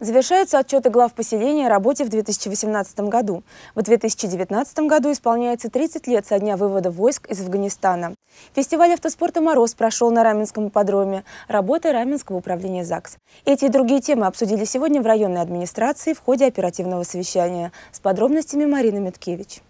Завершаются отчеты глав поселения о работе в 2018 году. В 2019 году исполняется 30 лет со дня вывода войск из Афганистана. Фестиваль автоспорта «Мороз» прошел на Раменском подроме. Работы Раменского управления ЗАГС. Эти и другие темы обсудили сегодня в районной администрации в ходе оперативного совещания. С подробностями Марина Миткевич.